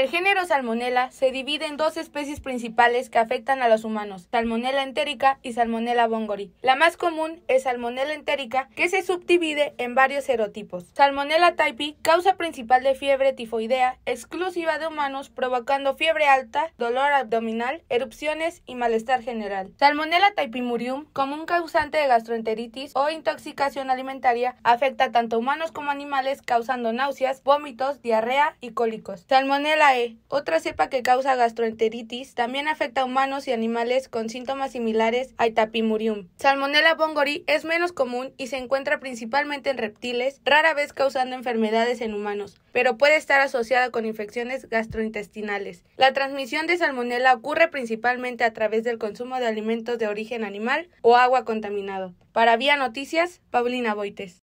El género Salmonella se divide en dos especies principales que afectan a los humanos, Salmonella entérica y Salmonella bongori. La más común es Salmonella entérica, que se subdivide en varios serotipos. Salmonella taipi, causa principal de fiebre tifoidea, exclusiva de humanos, provocando fiebre alta, dolor abdominal, erupciones y malestar general. Salmonella typi murium, común causante de gastroenteritis o intoxicación alimentaria, afecta tanto a humanos como animales, causando náuseas, vómitos, diarrea y cólicos. Salmonella otra cepa que causa gastroenteritis, también afecta a humanos y animales con síntomas similares a Itapimurium. Salmonella bongori es menos común y se encuentra principalmente en reptiles, rara vez causando enfermedades en humanos, pero puede estar asociada con infecciones gastrointestinales. La transmisión de salmonella ocurre principalmente a través del consumo de alimentos de origen animal o agua contaminado. Para Vía Noticias, Paulina Boites.